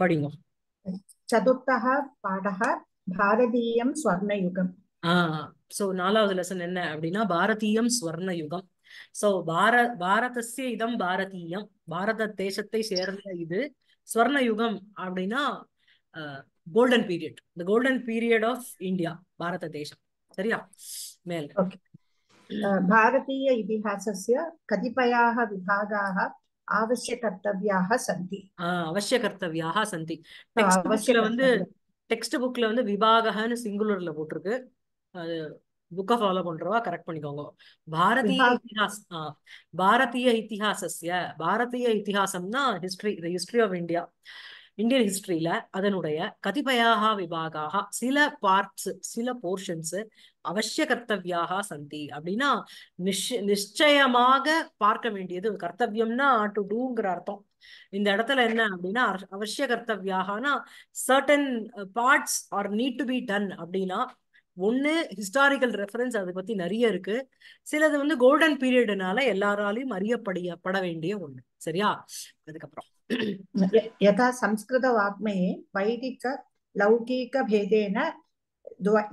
படிங்க சதுர்த்தக பாடக பாரதீயம் ஸ்வர்ணயுகம் சோ நாலாவது லெசன் என்ன அப்படின்னா பாரதீயம் ஸ்வர்ண யுகம் சோ பார பாரதசிய இதம் பாரதீயம் பாரத தேசத்தை சேர்ந்த இது ஸ்வர்ண யுகம் அப்படின்னா கோல்டன் பீரியட் இந்த golden period of India Bharat தேசம் சரியா மேல் பாரதீய இதிகாசஸ்ய கதிபயாக விபாகாக அவசிய அவசியகர்த்தவியாக சந்தி அவசியகர்த்தவியாக சந்தி டெக்ஸ்ட் புக்ல வந்து டெக்ஸ்ட் புக்ல வந்து விபாகன்னு சிங்குலர்ல போட்டிருக்கு அது புக்க ஃபாலோ பண்றவா கரெக்ட் பண்ணிக்கோங்க பாரதிய இத்திஹாஸ் பாரதிய இத்திஹாசஸ்ய பாரதிய இத்திஹாசம்னா history the history of India Indian ஹிஸ்டரியில அதனுடைய கதிபயாக விபாகாக சில பார்ட்ஸ் சில போர்ஷன்ஸ் அவசிய கர்த்தவியாக சந்தி அப்படின்னா நிஷ் நிச்சயமாக பார்க்க வேண்டியது கர்த்தவியம்னா டு டூங்கிற அர்த்தம் இந்த இடத்துல என்ன அப்படின்னா அவசிய கர்த்தவியாகனா certain parts are need to be done அப்படின்னா ஒன்று ஹிஸ்டாரிக்கல் ரெஃபரன்ஸ் அதை பற்றி நிறைய இருக்கு சிலது வந்து கோல்டன் பீரியடுனால எல்லாராலையும் அறியப்படிய பட வேண்டிய ஒண்ணு சரியா அதுக்கப்புறம் யதா சம்ஸ்கிருத வாக்மையே வைதிக லௌகீக பேதேன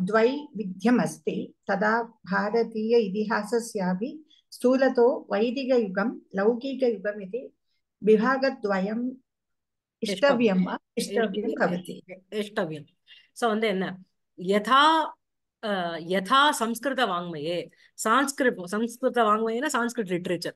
द्वै அஸ்தி ததா भारतीय இதிகாசியாபி ஸ்தூலத்தோ வைதிக யுகம் इति யுகம் इष्टव्यं वा இஷ்டவியம் भवति இஷ்டவியம் सो வந்து என்ன யதா यथा संस्कृत संस्कृतवाङ्मये சான்ஸ்கிரிட் சம்ஸ்கிருத வாங்குவீங்கன்னா சான்ஸ்கிருத் லிட்ரேச்சர்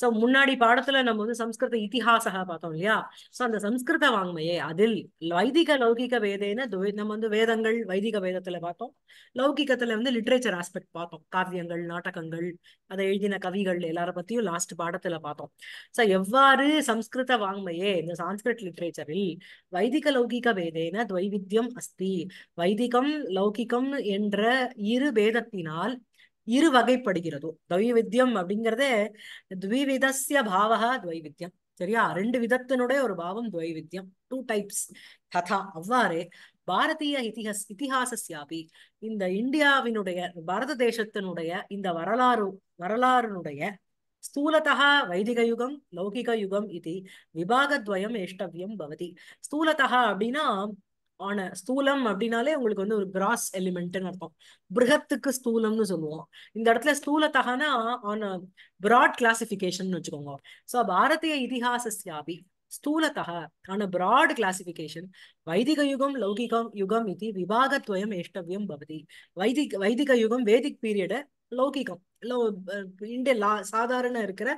ஸோ முன்னாடி பாடத்துல நம்ம வந்து சம்ஸ்கிருத இத்திஹாசகா பார்த்தோம் இல்லையா ஸோ அந்த சம்ஸ்கிருத வாங்குமையே அதில் வைதிக லௌகிக வேதேன்னு நம்ம வந்து வேதங்கள் வைதிக வேதத்துல பார்த்தோம் லௌகிக்கத்துல வந்து லிட்ரேச்சர் ஆஸ்பெக்ட் பார்த்தோம் காவியங்கள் நாடகங்கள் அதை எழுதின கவிகள் எல்லார பத்தியும் லாஸ்ட் பாடத்துல பார்த்தோம் ஸோ எவ்வாறு சம்ஸ்கிருத வாங்குமையே இந்த சான்ஸ்கிருத் லிட்ரேச்சரில் வைதிக லௌகிக வேதேன துவைவித்யம் அஸ்தி வைதிகம் லௌகிகம் என்ற இரு வேதத்தினால் இரு வகைப்படுகிறதோ துவைவித்யம் அப்படிங்கிறதே துவிவிதசிய பாவா துவைவித்யம் சரியா ரெண்டு விதத்தினுடைய ஒரு பாவம் துவைவித்யம் டூ டைப்ஸ் ததா அவ்வாறு பாரதிய இதிஹாஸ் இதிகாசியாபி இந்த இந்தியாவினுடைய பாரத தேசத்தினுடைய இந்த வரலாறு வரலாறுனுடைய ஸ்தூலதா வைதிக யுகம் லௌகிக யுகம் இது விபாகத்வயம் ஏஷ்டவியம் பவதி ஸ்தூலதா அப்படின்னா ஆன ஸ்தூலம் அப்படின்னாலே உங்களுக்கு வந்து ஒரு கிராஸ் எலிமெண்ட்னு அர்த்தம் பிருகத்துக்கு ஸ்தூலம்னு சொல்லுவோம் இந்த இடத்துல தகனா ஆன் பிராட் கிளாசிபிகேஷன் வச்சுக்கோங்க ஸோ பாரதிய இதிகாசியாபி ஸ்தூலத்தக ஆன பிராட் கிளாசிபிகேஷன் வைதிக யுகம் லௌகிகம் யுகம் இது விவாகத்வயம் ஏஷ்டவியம் பவதி வைதிக் வைதிக யுகம் வேதிக் பீரியட லௌகிகம் லோ இண்டிய லா சாதாரண இருக்கிற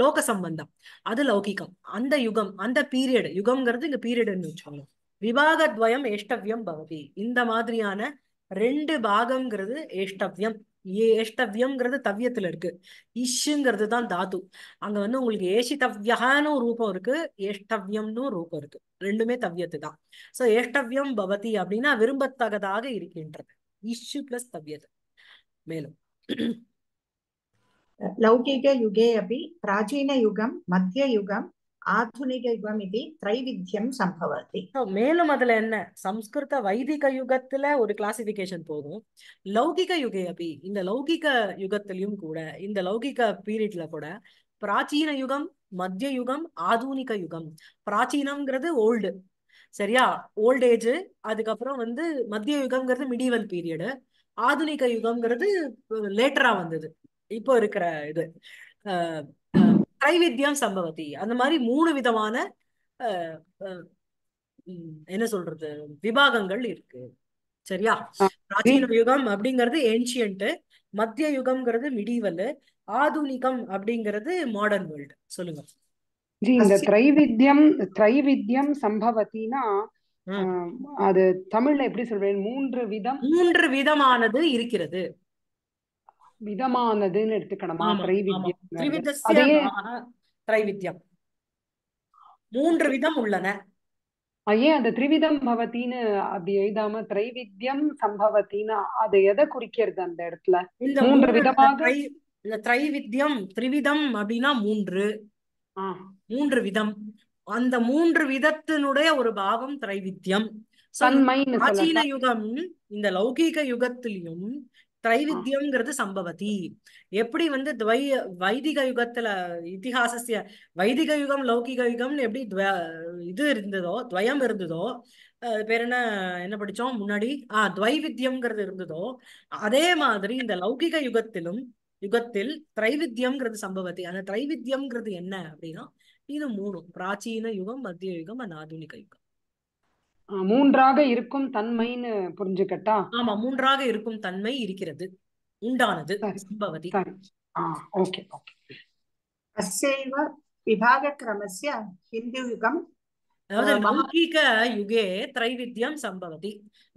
லோக சம்பந்தம் அது லௌகிகம் அந்த யுகம் அந்த பீரியட் யுகம்ங்கிறது இங்க பீரியட்னு வச்சுக்கோங்க விபாகத்வயம் ஏஷ்டவ்யம் பவதி இந்த மாதிரியான ரெண்டு பாகம்ங்கிறது ஏஷ்டவ்யம் ஏஷ்டவ்யம்ங்கிறது தவ்யத்துல இருக்கு இஷுங்கிறது தான் தாது அங்க வந்து உங்களுக்கு ஏஷிதவ்யகான்னு ரூபம் இருக்கு ஏஷ்டவ்யம்னு ரூபம் இருக்கு ரெண்டுமே தவ்யத்து தான் சோ ஏஷ்டவ்யம் பவதி அப்படின்னா விரும்பத்தகதாக இருக்கின்றது இஷு பிளஸ் தவ்யது மேலும் லௌகிக யுகே அபி பிராச்சீன யுகம் மத்திய யுகம் ஆதுனிக யுகம் இது திரைவித்யம் சம்பவத்தி மேலும் அதுல என்ன சம்ஸ்கிருத வைதிக யுகத்துல ஒரு கிளாசிபிகேஷன் போதும் லௌகிக யுகே அபி இந்த லௌகிக யுகத்திலயும் கூட இந்த லௌகிக பீரியட்ல கூட பிராச்சீன யுகம் மத்திய யுகம் ஆதுனிக யுகம் பிராச்சீனம்ங்கிறது ஓல்டு சரியா ஓல்ட் ஏஜ் அதுக்கப்புறம் வந்து மத்திய யுகம்ங்கிறது மிடிவல் பீரியடு ஆதுனிக யுகம்ங்கிறது லேட்டரா வந்தது இப்போ இருக்கிற இது திரைவித்யம் சம்பவதி அந்த மாதிரி மூணு விதமான என்ன சொல்றது விபாகங்கள் இருக்கு சரியா பிராச்சீன யுகம் அப்படிங்கிறது ஏன்ஷியன்ட் மத்திய யுகம்ங்கிறது மிடிவல் ஆதுனிகம் அப்படிங்கிறது மாடர்ன் வேர்ல்டு சொல்லுங்க இந்த திரைவித்யம் திரைவித்யம் சம்பவத்தினா அது தமிழ்ல எப்படி சொல்றேன் மூன்று விதம் மூன்று விதமானது இருக்கிறது விதமானதுன்னு எடுத்துக்கணுமா திரைவித்யம் மூன்று விதம் உள்ளன ஏன் அந்த திரிவிதம் பவத்தின்னு அப்படி எழுதாம திரைவித்யம் சம்பவத்தின்னு அது எதை குறிக்கிறது அந்த இடத்துல மூன்று விதமாக இந்த திரைவித்யம் திரிவிதம் அப்படின்னா மூன்று மூன்று விதம் அந்த மூன்று விதத்தினுடைய ஒரு பாவம் திரைவித்யம் யுகம் இந்த லௌகீக யுகத்திலையும் திரைவித்யம்ங்கிறது சம்பவதி எப்படி வந்து துவை வைதிக யுகத்துல இத்திஹாசிய வைதிக யுகம் லௌகிக யுகம்னு எப்படி இது இருந்ததோ துவயம் இருந்ததோ பேர் என்ன என்ன படிச்சோம் முன்னாடி ஆஹ் துவைவித்யம்ங்கிறது இருந்ததோ அதே மாதிரி இந்த லௌகிக யுகத்திலும் யுகத்தில் திரைவித்யம்ங்கிறது சம்பவத்தி அந்த திரைவித்யம்ங்கிறது என்ன அப்படின்னா இது மூணு பிராச்சீன யுகம் மத்திய யுகம் அண்ட் ஆதுனிக யுகம் மூன்றாக இருக்கும் தன்மைன்னு புரிஞ்சுக்கட்டா ஆமா மூன்றாக இருக்கும் தன்மை இருக்கிறது உண்டானது சம்பவதி ஓகே ஓகே அசைவ விபாக கிரமஸ்ய ஹிந்து யுகம் அதாவது லௌகீக யுகே திரைவித்யம் சம்பவதி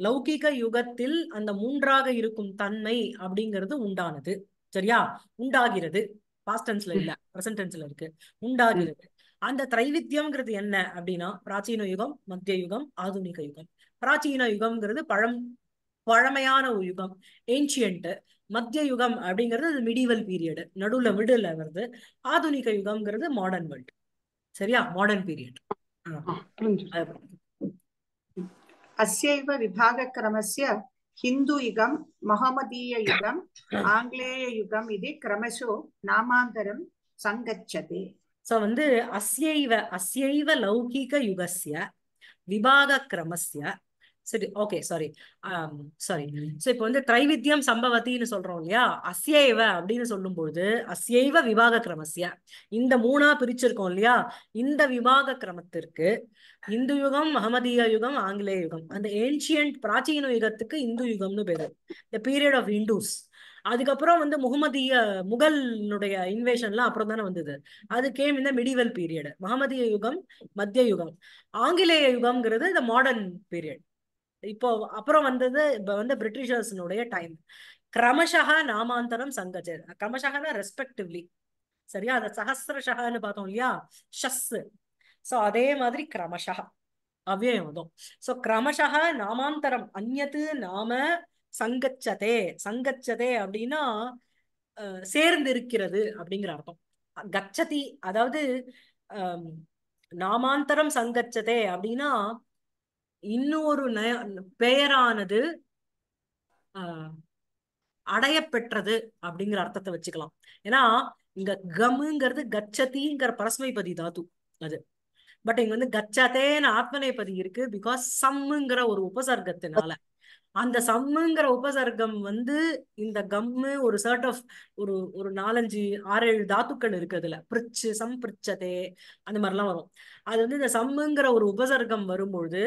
லௌகீக யுகத்தில் அந்த மூன்றாக இருக்கும் தன்மை அப்படிங்கிறது உண்டானது சரியா உண்டாகிறது பாஸ்டன்ஸ்ல இல்ல பிரசன்ட் இருக்கு உண்டாகிறது அந்த திரைவித்தியம்ங்கிறது என்ன அப்படின்னா பிராச்சீன யுகம் மத்திய யுகம் ஆதுனிக யுகம் பிராச்சீன யுகம்ங்கிறது பழம் பழமையான ஒரு யுகம் ஏன்ஷியன்ட்டு மத்திய யுகம் அப்படிங்கிறது அது மிடிவல் பீரியடு நடுவில் விடுல வருது ஆதுனிக யுகம்ங்கிறது மாடர்ன் வேர்ல்டு சரியா மாடர்ன் பீரியட் அசைவ விபாக கிரமசிய ஹிந்து யுகம் மகமதீய யுகம் ஆங்கிலேய யுகம் இது கிரமசோ நாமாந்தரம் சங்கச்சதே சோ வந்து அஸ்யைவ அஸ்யைவ லௌகீக யுகசிய விபாக கிரமசிய சரி ஓகே சாரி சாரி ஸோ இப்போ வந்து திரைவித்தியம் சம்பவத்தின்னு சொல்றோம் இல்லையா அஸ்யைவ அப்படின்னு சொல்லும்பொழுது அஸ்யைவ விவாக கிரமசிய இந்த மூணா பிரிச்சிருக்கோம் இல்லையா இந்த விவாக கிரமத்திற்கு இந்து யுகம் மஹமதிய யுகம் ஆங்கிலேய யுகம் அந்த ஏன்ஷியன்ட் பிராச்சீன யுகத்துக்கு இந்து யுகம்னு பேரு த பீரியட் ஆஃப் இண்டூஸ் அதுக்கப்புறம் வந்து முகமதிய முகல்னுடைய இன்வேஷன்லாம் அப்புறம் தானே வந்தது அது கேம் இந்த மிடிவல் பீரியட் முகமதிய யுகம் மத்திய யுகம் ஆங்கிலேய யுகம்ங்கிறது இந்த மாடர்ன் பீரியட் இப்போ அப்புறம் வந்தது இப்போ வந்து பிரிட்டிஷர்ஸ்னுடைய டைம் கிரமஷக நாமாந்தரம் சங்கச்சு கிரமஷகனா ரெஸ்பெக்டிவ்லி சரியா அதை சஹசிரஷகன்னு பார்த்தோம் இல்லையா ஷஸ் ஸோ அதே மாதிரி கிரமஷக அவ்யயம் சோ ஸோ கிரமஷக நாமாந்தரம் அந்நத்து நாம சங்கச்சதே சங்கச்சதே அப்படின்னா சேர்ந்து இருக்கிறது அப்படிங்கிற அர்த்தம் கச்சதி அதாவது நாமாந்தரம் சங்கச்சதே அப்படின்னா இன்னொரு பெயரானது அடைய பெற்றது அப்படிங்கிற அர்த்தத்தை வச்சுக்கலாம் ஏன்னா இங்க கமுங்கிறது கச்சதிங்கிற பரஸ்மைபதி தாத்து அது பட் இங்க வந்து கச்சதேன்னு ஆத்மநேபதி இருக்கு பிகாஸ் சம்முங்கிற ஒரு உபசர்க்கத்தினால அந்த சம்முங்கிற உபசர்க்கம் வந்து இந்த கம்மு ஒரு சர்ட் ஆஃப் ஒரு ஒரு நாலஞ்சு ஆறு ஏழு தாத்துக்கள் இருக்கு அதுல பிரிச்சு சம் பிரிச்சதே அந்த மாதிரிலாம் வரும் அது வந்து இந்த சம்முங்கிற ஒரு உபசர்க்கம் வரும்பொழுது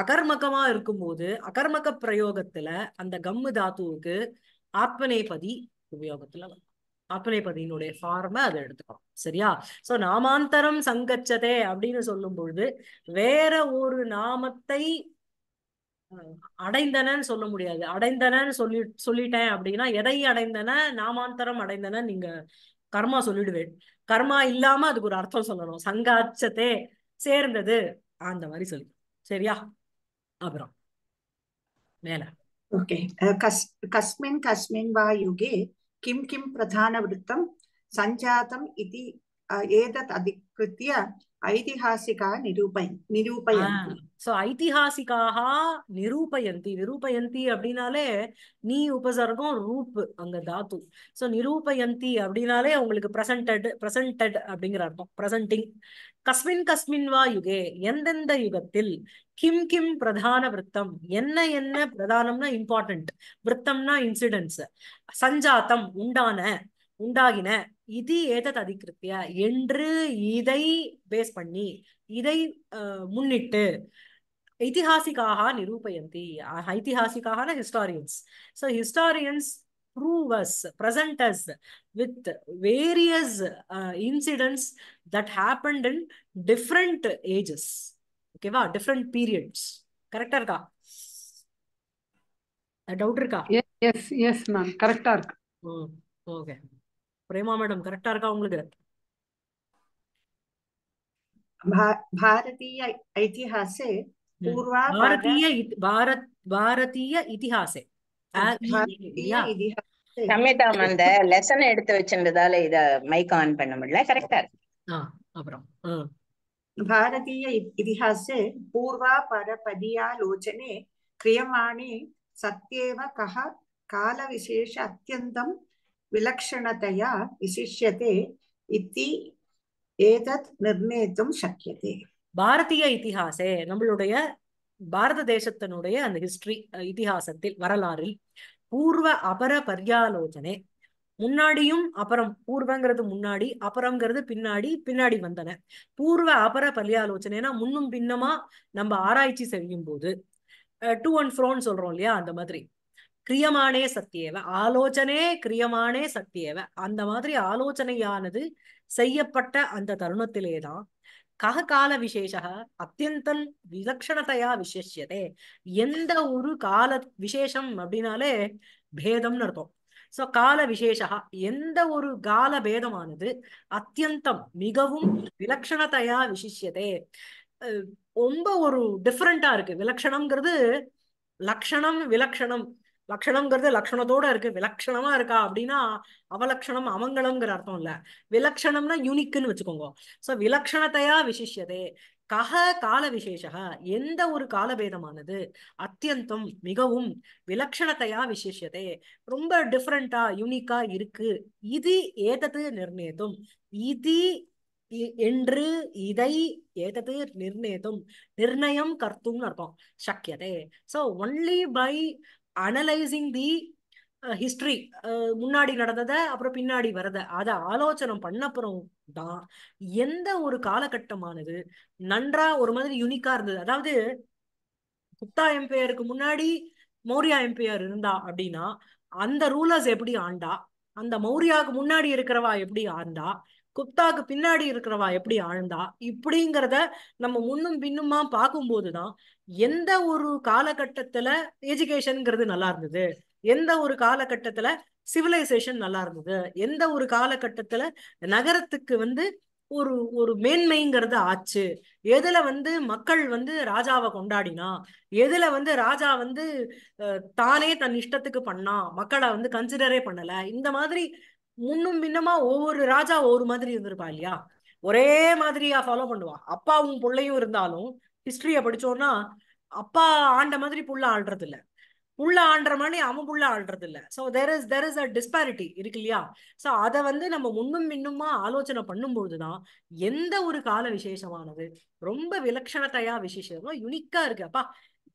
அகர்மகமா இருக்கும்போது அகர்மக பிரயோகத்துல அந்த கம்மு தாத்துவுக்கு ஆத்மநேபதி உபயோகத்துல வரும் ஆத்மநேபதியினுடைய ஃபார்மை அதை எடுத்துக்கலாம் சரியா சோ நாமாந்தரம் சங்கச்சதே அப்படின்னு சொல்லும் பொழுது வேற ஒரு நாமத்தை அடைந்தனன்னு சொல்ல முடியாது அடைந்தனன்னு சொல்லி சொல்லிட்டேன் அப்படின்னா எதை அடைந்தன நாமாந்தரம் அடைந்தன நீங்க கர்மா சொல்லிடுவேன் கர்மா இல்லாம அதுக்கு ஒரு அர்த்தம் சொல்லணும் சங்காச்சத்தே சேர்ந்தது அந்த மாதிரி சொல்லி சரியா அப்புறம் மேல ஓகே கஸ்மின் கஸ்மின் வா யுகே கிம் கிம் பிரதான விருத்தம் சஞ்சாதம் இது ஏதத் அதிகிருத்திய ऐतिहासिका निरूपय निरूपयन्ति சோ ஐதிஹாசிக்காக நிரூபயந்தி நிரூபயந்தி அப்படின்னாலே நீ உபசர்க்கம் ரூப் அங்க தாத்து சோ நிரூபயந்தி அப்படின்னாலே உங்களுக்கு பிரசன்டட் பிரசன்டட் அப்படிங்கிற அர்த்தம் பிரசன்டிங் கஸ்மின் கஸ்மின் வா யுகே எந்தெந்த யுகத்தில் கிம் கிம் பிரதான விரத்தம் என்ன என்ன பிரதானம்னா இம்பார்ட்டன்ட் விரத்தம்னா இன்சிடென்ட்ஸ் சஞ்சாத்தம் உண்டான உண்டாகின இது ஏதத் அதிகிருத்தியா என்று இதை பேஸ் பண்ணி இதை முன்னிட்டு ஐதிஹாசிக்காக நிரூபயந்தி ஐதிஹாசிக்காக historians so historians prove us, present us with various uh, incidents that happened in different ages. Okay, wow, different periods. Correct, Arka? Doubt, Arka? Yes, yes, yes, ma'am. Correct, Arka. Oh, okay. Prema madam கரெக்டா இருக்கா உங்களுக்கு ಭಾರತೀಯ ಐತಿಹಾಸೆ ಪೂರ್ವ ಭಾರತೀಯ ಭಾರತ್ ಭಾರತೀಯ ಇತಿಹಾಸೆ சமேதாம் அந்த lesson எடுத்து வச்சிருந்ததால இத மைக் ஆன் பண்ண முடியல கரெக்டா அப்புறம் ಭಾರತೀಯ ಇತಿಹಾಸೆ ಪೂರ್ವಾ ಪರಪದಿಯಾಲೋಚನೆ ಕ್ರಿಯಮಾಣೆ ಸತ್ಯೇವ ಕಹ ಕಾಲವಿಶೇಷ ಅತ್ಯಂತಂ விலக்ஷணத்தையா विशिष्यते இத்தி ஏதத் நிர்ணயத்தும் சக்கியதே பாரதிய இத்திஹாசே நம்மளுடைய பாரத தேசத்தினுடைய அந்த ஹிஸ்டரி இத்திஹாசத்தில் வரலாறில் பூர்வ அபர பரியாலோசனை முன்னாடியும் அப்புறம் பூர்வங்கிறது முன்னாடி அப்புறம்ங்கிறது பின்னாடி பின்னாடி வந்தன பூர்வ அபர பர்யாலோசனைனா முன்னும் பின்னமா நம்ம ஆராய்ச்சி செய்யும் போது டூ அண்ட் ஃப்ரோன்னு சொல்றோம் இல்லையா அந்த மாதிரி கிரியமானே சத்தியேவ ஆலோசனே கிரியமானே சத்தியேவ அந்த மாதிரி ஆலோசனையானது செய்யப்பட்ட அந்த தருணத்திலேதான் கக கால விசேஷ அத்தியந்தம் விலக்ஷணத்தையா விசேஷதே எந்த ஒரு கால விசேஷம் அப்படின்னாலே பேதம்னு அர்த்தம் சோ கால விசேஷா எந்த ஒரு கால பேதமானது அத்தியந்தம் மிகவும் விலக்ஷணத்தையா விசிஷியதே ரொம்ப ஒரு டிஃப்ரெண்டா இருக்கு விலக்ஷணம்ங்கிறது லக்ஷணம் விலக்ஷணம் லக்ஷணம்ங்கிறது லக்ஷணத்தோட இருக்கு விலக்ஷணமா இருக்கா அப்படின்னா அவலக்ஷணம் அவங்களம்ங்கிற அர்த்தம் இல்ல விலக்ஷணம்னா யூனிக்குன்னு வச்சுக்கோங்க சோ விலக்ஷணத்தையா விசிஷதே கஹ கால விசேஷக எந்த ஒரு காலபேதமானது அத்தியந்தம் மிகவும் விலக்ஷணத்தையா விசேஷதே ரொம்ப டிஃப்ரெண்டா யூனிக்கா இருக்கு இது ஏதது நிர்ணயத்தும் இது என்று இதை ஏதது நிர்ணயத்தும் நிர்ணயம் கர்த்தும்னு அர்த்தம் சக்கியதே so only by analysing the history முன்னாடி நடந்ததை அப்புறம் பின்னாடி வரத அதை ஆலோசனை பண்ண அப்புறம் தான் எந்த ஒரு காலகட்டமானது நன்றா ஒரு மாதிரி யூனிக்கா இருந்தது அதாவது குப்தா எம்பையருக்கு முன்னாடி மௌரியா எம்பையர் இருந்தா அப்படின்னா அந்த ரூலர்ஸ் எப்படி ஆண்டா அந்த மௌரியாவுக்கு முன்னாடி இருக்கிறவா எப்படி ஆண்டா குப்தாக்கு பின்னாடி இருக்கிறவா எப்படி ஆழ்ந்தா இப்படிங்கிறத நம்ம முன்னும் பின்னுமா பார்க்கும்போதுதான் எந்த ஒரு காலகட்டத்துல எஜுகேஷனுங்கிறது நல்லா இருந்தது எந்த ஒரு காலகட்டத்துல சிவிலைசேஷன் நல்லா இருந்தது எந்த ஒரு காலகட்டத்துல நகரத்துக்கு வந்து ஒரு ஒரு மேன்மைங்கிறது ஆச்சு எதுல வந்து மக்கள் வந்து ராஜாவை கொண்டாடினா எதுல வந்து ராஜா வந்து தானே தன் இஷ்டத்துக்கு பண்ணா மக்களை வந்து கன்சிடரே பண்ணல இந்த மாதிரி முன்னும் பின்னமா ஒவ்வொரு ராஜா ஒவ்வொரு மாதிரி இருந்திருப்பா இல்லையா ஒரே மாதிரியா ஃபாலோ பண்ணுவா அப்பாவும் பிள்ளையும் இருந்தாலும் ஹிஸ்டரிய படிச்சோம்னா அப்பா ஆண்ட மாதிரி புள்ள ஆள்றது இல்ல புள்ள ஆண்ட மாதிரி அவன் புள்ள ஆள்றது இல்ல so there is there is a disparity இருக்கு இல்லையா சோ அதை வந்து நம்ம முன்னும் இன்னுமா ஆலோசனை பண்ணும்போதுதான் எந்த ஒரு கால விசேஷமானது ரொம்ப விலட்சணத்தையா விசேஷமா யுனிக்கா இருக்கு அப்பா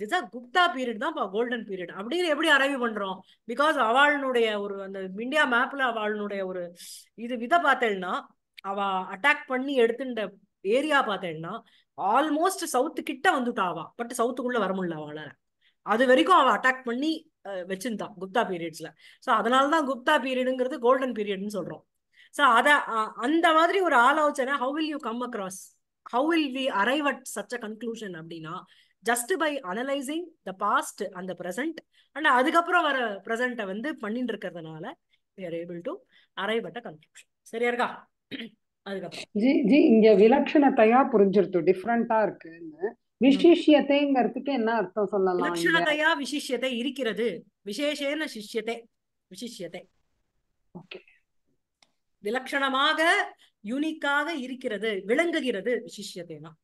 திஸ் ஆர் குப்தா பீரியட் தான் கோல்டன் பீரியட் அப்படின்னு எப்படி அரைவ் பண்றோம் பிகாஸ் அவளுடைய ஒரு அந்த இந்தியா மேப்ல அவளுடைய ஒரு இது விதை பார்த்தேன்னா அவ அட்டாக் பண்ணி எடுத்துட்ட ஏரியா பார்த்தேன்னா ஆல்மோஸ்ட் சவுத்து கிட்ட வந்துட்டா அவா பட் சவுத்துக்குள்ள வர முடியல அவளை அது வரைக்கும் அவ அட்டாக் பண்ணி வச்சிருந்தான் குப்தா பீரியட்ஸ்ல ஸோ அதனால தான் குப்தா பீரியடுங்கிறது கோல்டன் பீரியட்னு சொல்றோம் ஸோ அதை அந்த மாதிரி ஒரு ஆலோசனை how will you come across how will we arrive at such a conclusion அப்படின்னா just by analysing the past அந்த ப்ரெசன்ட் அண்ட் அதுக்கப்புறம் வர ப்ரெசண்ட்டை வந்து பண்ணிட்டு இருக்கிறதுனால we're able to arrive at conclusion சரியா இருக்கா அதுக்கப்புறம் ஜி ஜி இங்க விலட்சணத்தையா புரிஞ்சிருத்து டிஃப்ரெண்டா இருக்குன்னு விசேஷியத்தைங்கிறதுக்கு என்ன அர்த்தம் சொல்லலாம் விலட்சணத்தையா விசேஷியத்தை இருக்கிறது விசேஷேன சிஷ்யத்தை விசேஷியத்தை ஓகே விலட்சணமாக யூனிக்காக இருக்கிறது விளங்குகிறது தான்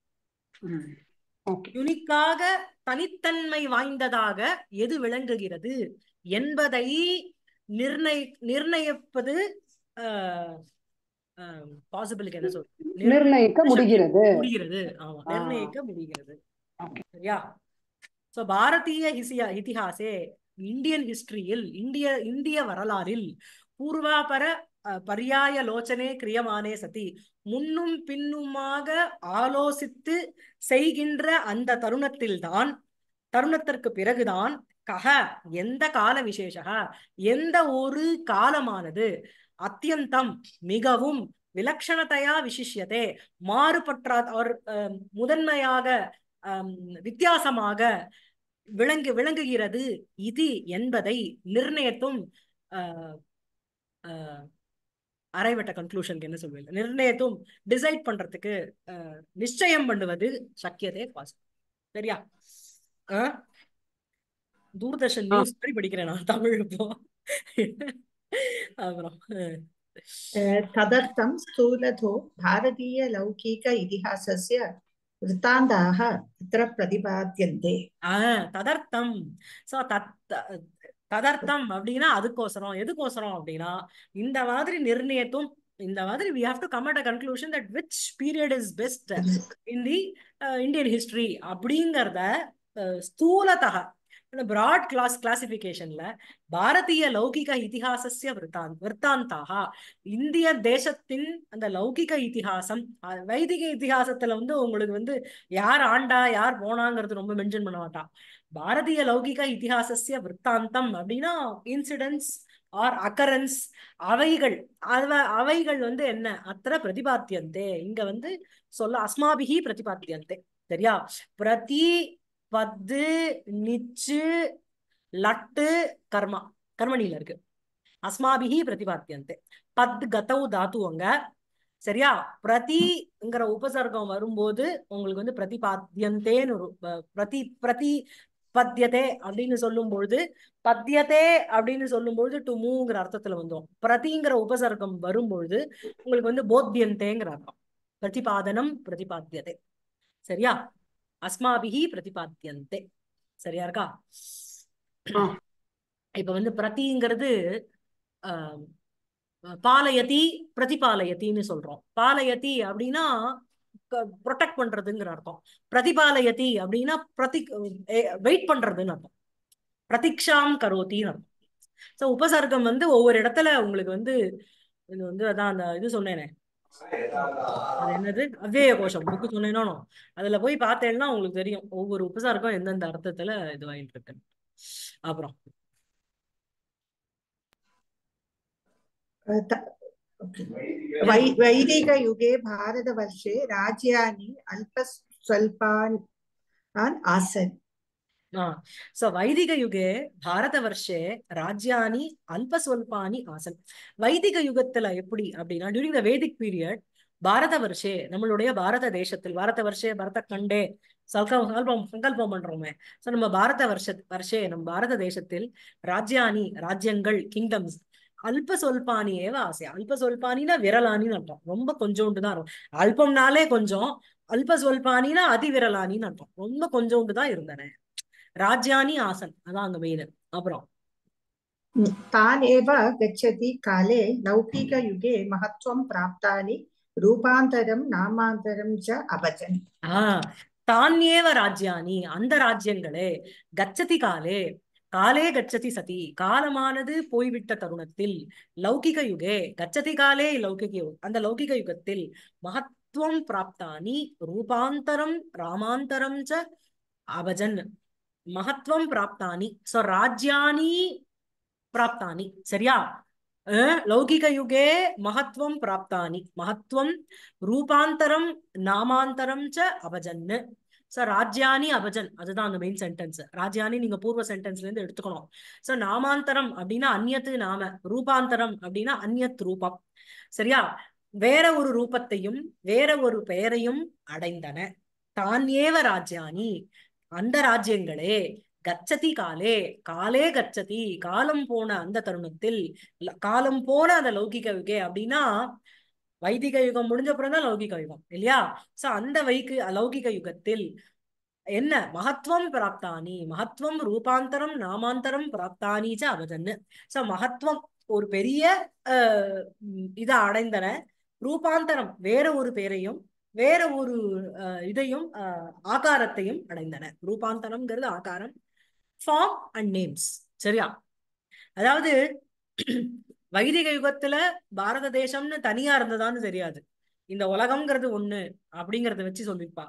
யுனிக்காக தனித்தன்மை வாய்ந்ததாக எது விளங்குகிறது என்பதை நிர்ணய நிர்ணயிப்பது பாசிபிலிட்டி என்ன சொல்றது நிர்ணயிக்க முடிகிறது முடிகிறது ஆமா நிர்ணயிக்க முடிகிறது சரியா சோ பாரதிய ஹிசியா இதிகாசே இந்தியன் ஹிஸ்டரியில் இந்திய இந்திய வரலாறில் பூர்வாபர பரியாய லோச்சனே கிரியமானே சதி முன்னும் பின்னுமாக ஆலோசித்து செய்கின்ற அந்த தருணத்தில்தான் தருணத்திற்கு பிறகுதான் கஹ எந்த கால விசேஷக எந்த ஒரு காலமானது அத்தியந்தம் மிகவும் விலக்ஷணத்தையா விசிஷியதே மாறுபற்றா அவர் முதன்மையாக வித்தியாசமாக விளங்கு விளங்குகிறது இது என்பதை நிர்ணயத்தும் அரைவட்ட கன்க்ளூஷனுக்கு என்ன சொல்வீங்க நிர்ணயத்தும் டிசைட் பண்றதுக்கு நிச்சயம் பண்ணுவது சக்கியதே பாசிபிள் சரியா தூர்தர்ஷன் நியூஸ் மாதிரி படிக்கிறேன் நான் தமிழ் இப்போ அப்புறம் तदर्थं स्थूलतो भारतीयलौकिक इतिहासस्य वृत्तान्ताः ததர்த்தம் அப்படின்னா அதுக்கோசரம் எதுக்கோசரம் அப்படின்னா இந்த மாதிரி நிர்ணயத்தும் இந்த மாதிரி we have to come at a conclusion that which period is best in the Indian history அப்படிங்கிறத uh, இந்த பிராட் கிளாஸ் கிளாசிபிகேஷன்ல பாரதிய லௌகிக இதிகாசிய விற்தான் விற்தாந்தாக இந்திய தேசத்தின் அந்த லௌகிக இதிகாசம் வைதிக இதிகாசத்துல வந்து உங்களுக்கு வந்து யார் ஆண்டா யார் போனாங்கிறது ரொம்ப மென்ஷன் பண்ண மாட்டான் பாரதிய லௌகிக இத்திஹாசிய விற்த்தாந்தம் அப்படின்னா இன்சிடென்ட்ஸ் ஆர் அக்கரன்ஸ் அவைகள் அவ அவைகள் வந்து என்ன அத்திர பிரதிபாத்தியந்தே இங்க வந்து சொல்ல அஸ்மாபிகி பிரதிபாத்தியந்தே சரியா பிரதி பத்து நிச்சு லட்டு கர்மா கர்மணியில இருக்கு அஸ்மாபிகி பிரதிபாத்தியந்தே பத் கதவு தாத்துவங்க சரியா பிரதிங்கிற உபசர்க்கம் வரும்போது உங்களுக்கு வந்து பிரதிபாத்தியந்தேன்னு ஒரு பிரதி பிரதி பத்தியதே அப்படின்னு சொல்லும் பொழுது பத்தியதே அப்படின்னு சொல்லும் பொழுது டு மூங்கிற அர்த்தத்துல வந்துடும் பிரதிங்கிற உபசர்க்கம் வரும் பொழுது உங்களுக்கு வந்து போத்தியந்தேங்கிற அர்த்தம் பிரதிபாதனம் பிரதிபாத்தியதே சரியா அஸ்மாபிகி பிரதிபாத்தியந்தே சரியா இருக்கா இப்ப வந்து பிரதிங்கிறது பாலயதி பிரதிபாலயத்தின்னு சொல்றோம் பாலயதி அப்படின்னா ப்ரொடெக்ட் பண்றதுங்கிற அர்த்தம் பிரதிபாலயதி அப்படின்னா பிரதி வெயிட் பண்றதுன்னு அர்த்தம் பிரதிக்ஷாம் கரோத்தின்னு அர்த்தம் ஸோ உபசர்க்கம் வந்து ஒவ்வொரு இடத்துல உங்களுக்கு வந்து இது வந்து அதான் அந்த இது சொன்னேனே அது என்னது அவ்வய கோஷம் புக்கு சொன்னேனோ அதுல போய் பார்த்தேன்னா உங்களுக்கு தெரியும் ஒவ்வொரு உபசாருக்கும் எந்தெந்த அர்த்தத்துல இதுவாயிட்டு இருக்கு அப்புறம் வைதிக யுகத்துல எப்படி அப்படின்னா டியூரிங் த வேதிக் பீரியட் பாரத வருஷே நம்மளுடைய பாரத தேசத்தில் பாரத வருஷே பரத கண்டே சங்கல்பம் பண்றோமே நம்ம பாரத வருஷ வருஷே நம்ம பாரத தேசத்தில் ராஜ்யானி ராஜ்யங்கள் கிங்டம்ஸ் அல்ப சொல்பானி ஏவ ஆசை அல்ப சொல்பானினா விரலானின்னு அர்த்தம் ரொம்ப கொஞ்சோண்டுதான் இருக்கும் அல்பம்னாலே கொஞ்சம் அல்ப சொல்பானினா அதி விரலானின்னு அர்த்தம் ரொம்ப கொஞ்சோண்டுதான் இருந்தன ராஜ்யானி ஆசன் அதான் அங்க மெயின் அப்புறம் तान् एव गच्छति काले लौकिकयुगे महत्त्वं प्राप्तानि ரூபாந்தரம் நாமாந்தரம் ச அபஜன் ஆஹ் தான்யேவ ராஜ்யானி அந்த ராஜ்யங்களே கச்சதி காலே காலே கச்சதி சதி காலமானது போய்விட்ட தருணத்தில் லௌகிக யுகே கச்சதி காலே லௌகிக யுக் அந்த லௌகிக யுகத்தில் மகத்துவம் பிராப்தானி ரூபாந்தரம் ராமாந்தரம் ச அபஜன் மகத்துவம் பிராப்தானி சோ ராஜ்யானி பிராப்தானி சரியா லௌகிக யுகே மகத்துவம் பிராப்தானி மகத்துவம் ரூபாந்தரம் நாமாந்தரம் ச அபஜன்னு சார் ராஜ்யானி அபஜன் அதுதான் அந்த மெயின் சென்டென்ஸ் ராஜ்யானி நீங்க பூர்வ சென்டென்ஸ்ல இருந்து எடுத்துக்கணும் சோ நாமாந்தரம் அப்படின்னா அந்நத்து நாம ரூபாந்தரம் அப்படின்னா அந்நத் ரூபம் சரியா வேற ஒரு ரூபத்தையும் வேற ஒரு பெயரையும் அடைந்தன தான் ஏவ ராஜ்யானி அந்த ராஜ்யங்களே கச்சதி காலே காலே கச்சதி காலம் போன அந்த தருணத்தில் காலம் போன அந்த லௌகிக அப்படின்னா வைதிக யுகம் முடிஞ்ச அப்புறம் தான் லௌகிக யுகம் இல்லையா சோ அந்த வைக்கு லௌகிக யுகத்தில் என்ன மகத்துவம் பிராப்தானி மகத்துவம் ரூபாந்தரம் நாமாந்தரம் பிராப்தானி ச அவதன்னு சோ மகத்துவம் ஒரு பெரிய இதை அடைந்தன ரூபாந்தரம் வேற ஒரு பேரையும் வேற ஒரு இதையும் ஆகாரத்தையும் அடைந்தன ரூபாந்தரம்ங்கிறது ஆகாரம் ஃபார்ம் அண்ட் நேம்ஸ் சரியா அதாவது வைதிக யுகத்துல பாரத தேசம்னு தனியா இருந்ததான்னு தெரியாது இந்த உலகம்ங்கிறது ஒண்ணு அப்படிங்கறத வச்சு சொல்லிப்பா